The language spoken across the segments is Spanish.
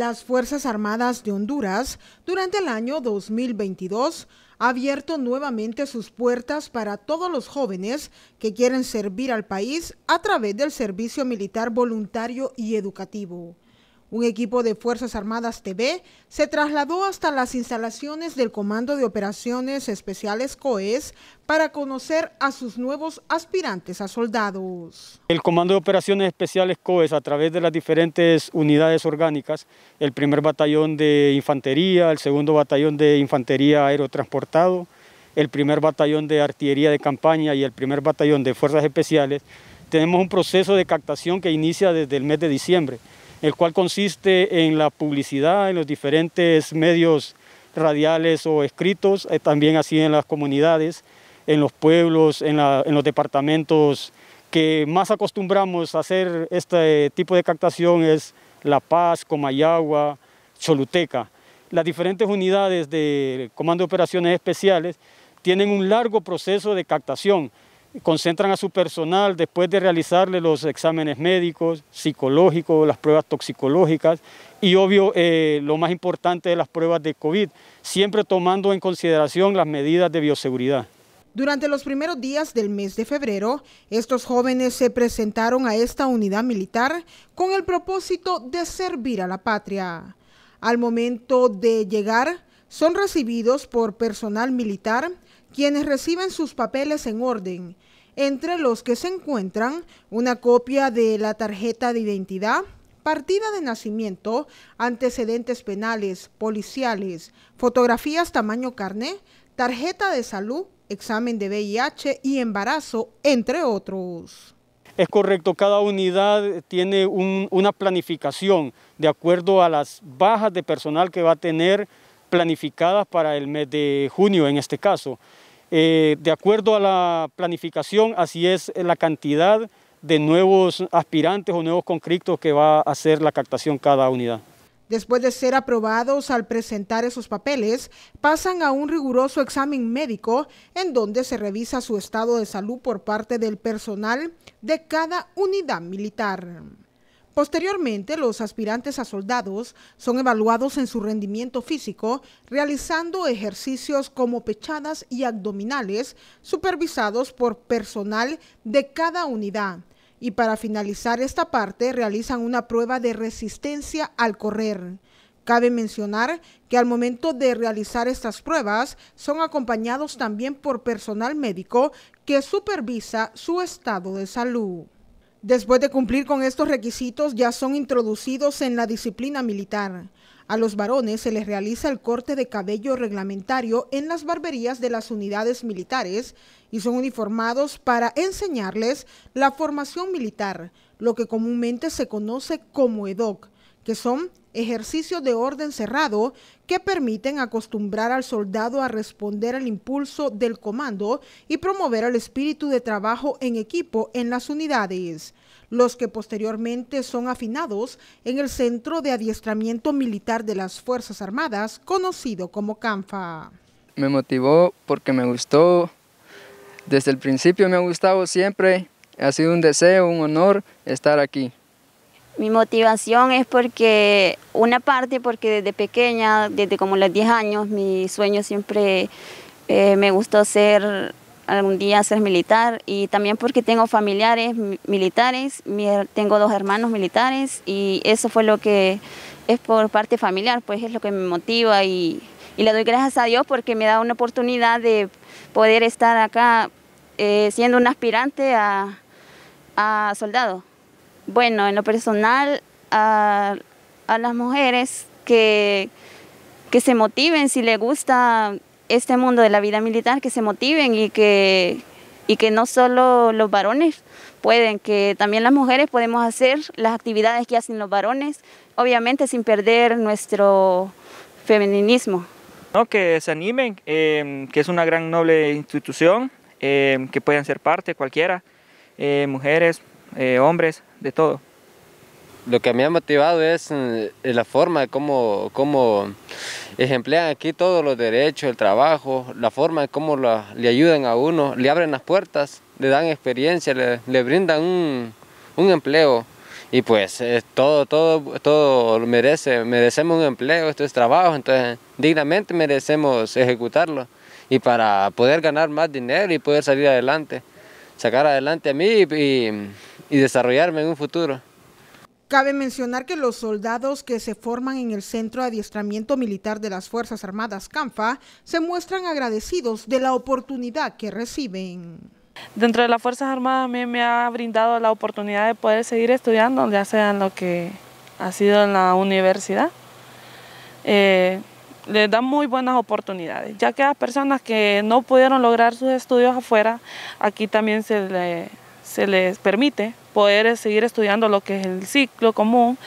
Las Fuerzas Armadas de Honduras durante el año 2022 ha abierto nuevamente sus puertas para todos los jóvenes que quieren servir al país a través del servicio militar voluntario y educativo. Un equipo de Fuerzas Armadas TV se trasladó hasta las instalaciones del Comando de Operaciones Especiales COES para conocer a sus nuevos aspirantes a soldados. El Comando de Operaciones Especiales COES, a través de las diferentes unidades orgánicas, el primer batallón de infantería, el segundo batallón de infantería aerotransportado, el primer batallón de artillería de campaña y el primer batallón de fuerzas especiales, tenemos un proceso de captación que inicia desde el mes de diciembre el cual consiste en la publicidad en los diferentes medios radiales o escritos, eh, también así en las comunidades, en los pueblos, en, en los departamentos que más acostumbramos a hacer este tipo de captación es La Paz, Comayagua, Choluteca. Las diferentes unidades de Comando de Operaciones Especiales tienen un largo proceso de captación concentran a su personal después de realizarle los exámenes médicos, psicológicos, las pruebas toxicológicas y obvio eh, lo más importante de las pruebas de COVID, siempre tomando en consideración las medidas de bioseguridad. Durante los primeros días del mes de febrero, estos jóvenes se presentaron a esta unidad militar con el propósito de servir a la patria. Al momento de llegar, son recibidos por personal militar, quienes reciben sus papeles en orden, entre los que se encuentran una copia de la tarjeta de identidad, partida de nacimiento, antecedentes penales, policiales, fotografías tamaño carne, tarjeta de salud, examen de VIH y embarazo, entre otros. Es correcto, cada unidad tiene una planificación de acuerdo a las bajas de personal que va a tener planificadas para el mes de junio en este caso. Eh, de acuerdo a la planificación, así es la cantidad de nuevos aspirantes o nuevos conflictos que va a hacer la captación cada unidad. Después de ser aprobados al presentar esos papeles, pasan a un riguroso examen médico en donde se revisa su estado de salud por parte del personal de cada unidad militar. Posteriormente, los aspirantes a soldados son evaluados en su rendimiento físico, realizando ejercicios como pechadas y abdominales, supervisados por personal de cada unidad. Y para finalizar esta parte, realizan una prueba de resistencia al correr. Cabe mencionar que al momento de realizar estas pruebas son acompañados también por personal médico que supervisa su estado de salud. Después de cumplir con estos requisitos, ya son introducidos en la disciplina militar. A los varones se les realiza el corte de cabello reglamentario en las barberías de las unidades militares y son uniformados para enseñarles la formación militar, lo que comúnmente se conoce como EDOC, que son ejercicios de orden cerrado que permiten acostumbrar al soldado a responder al impulso del comando y promover el espíritu de trabajo en equipo en las unidades, los que posteriormente son afinados en el Centro de Adiestramiento Militar de las Fuerzas Armadas, conocido como CANFA. Me motivó porque me gustó, desde el principio me ha gustado siempre, ha sido un deseo, un honor estar aquí. Mi motivación es porque, una parte porque desde pequeña, desde como los 10 años, mi sueño siempre eh, me gustó ser, algún día ser militar y también porque tengo familiares militares, tengo dos hermanos militares y eso fue lo que es por parte familiar, pues es lo que me motiva y, le doy gracias a Dios porque me da una oportunidad de poder estar acá eh, siendo un aspirante a, a soldado. Bueno, en lo personal, a, las mujeres que, que se motiven, si les gusta este mundo de la vida militar, que se motiven y que, y que no solo los varones pueden, que también las mujeres podemos hacer las actividades que hacen los varones, obviamente sin perder nuestro feminismo. No, que se animen, em, que es una gran noble institución, em, que pueden ser parte cualquiera, eh, mujeres, eh, hombres, de todo. Lo que me ha motivado es eh, la forma cómo cómo... emplean aquí todos los derechos, el trabajo, la forma de cómo... le ayudan a uno, le abren las puertas, le dan experiencia, le, brindan un, empleo y pues eh, todo, todo, todo merece, merecemos un empleo, esto es trabajo, entonces dignamente merecemos ejecutarlo y para poder ganar más dinero y poder salir adelante, sacar adelante a mí y y desarrollarme en un futuro. Cabe mencionar que los soldados que se forman en el Centro de Adiestramiento Militar de las Fuerzas Armadas CANFA se muestran agradecidos de la oportunidad que reciben. Dentro de las Fuerzas Armadas a mí me ha brindado la oportunidad de poder seguir estudiando, ya sea en lo que ha sido en la universidad. Eh, les dan muy buenas oportunidades, ya que a personas que no pudieron lograr sus estudios afuera, aquí también se les permite poder seguir estudiando lo que es el ciclo común,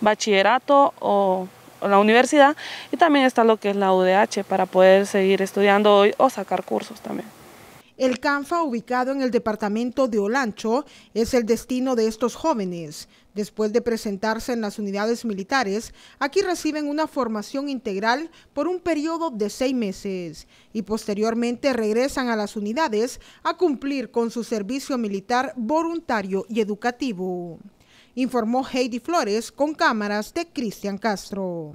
bachillerato o, la universidad y también está lo que es la UDH para poder seguir estudiando hoy o sacar cursos también. El CANFA, ubicado en el departamento de Olancho, es el destino de estos jóvenes. Después de presentarse en las unidades militares, aquí reciben una formación integral por un periodo de seis meses y posteriormente regresan a las unidades a cumplir con su servicio militar voluntario y educativo. Informó Heidi Flores con cámaras de Cristian Castro.